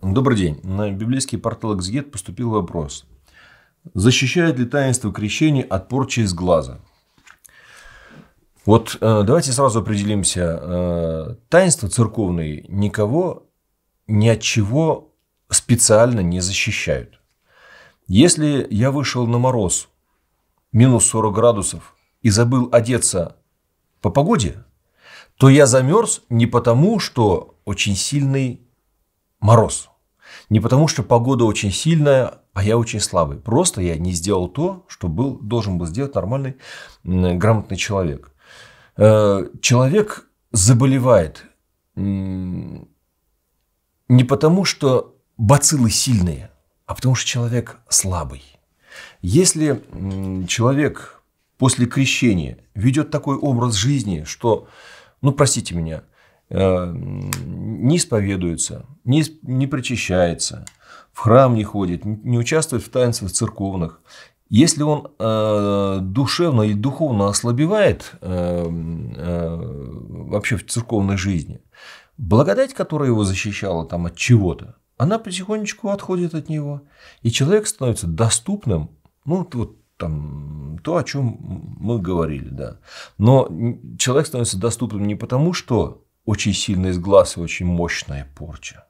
Добрый день. На библейский портал «Эксгет» поступил вопрос. Защищает ли таинство крещения от порчи из глаза? Вот э, давайте сразу определимся. Э, таинство церковное никого ни от чего специально не защищают. Если я вышел на мороз, минус 40 градусов, и забыл одеться по погоде, то я замерз не потому, что очень сильный мороз. Не потому, что погода очень сильная, а я очень слабый. Просто я не сделал то, что был, должен был сделать нормальный, грамотный человек. Э, человек заболевает не потому, что бациллы сильные, а потому что человек слабый. Если человек после крещения ведет такой образ жизни, что, ну простите меня, э, не исповедуется, не, не причащается, в храм не ходит, не участвует в таинствах церковных, если он э, душевно и духовно ослабевает э, э, вообще в церковной жизни, благодать, которая его защищала там от чего-то, она потихонечку отходит от него, и человек становится доступным, ну вот там то, о чем мы говорили, да. Но человек становится доступным не потому, что очень сильно из глаз и очень мощная порча.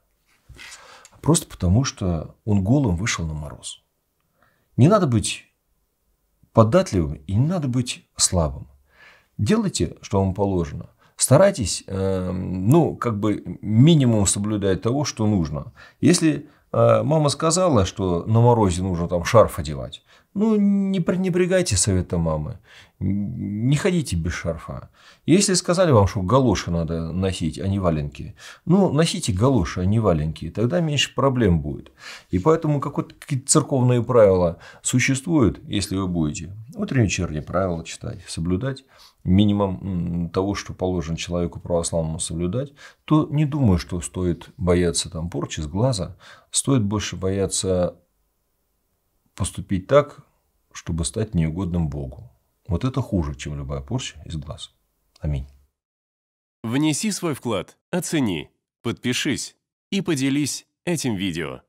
Просто потому, что он голым вышел на мороз. Не надо быть податливым и не надо быть слабым. Делайте, что вам положено. Старайтесь, эм, ну, как бы минимум соблюдать того, что нужно. Если э, мама сказала, что на морозе нужно там шарф одевать, ну, не пренебрегайте совета мамы. Не ходите без шарфа. Если сказали вам, что галоши надо носить, а не валенки, ну, носите галоши, а не валенки. Тогда меньше проблем будет. И поэтому какое то церковное правило существует, если вы будете. утренние вечерние правила читать, соблюдать минимум того, что положено человеку православному соблюдать, то не думаю, что стоит бояться там порчи с глаза, стоит больше бояться поступить так, чтобы стать неугодным Богу. Вот это хуже, чем любая порча из глаз. Аминь. Внеси свой вклад, оцени, подпишись и поделись этим видео.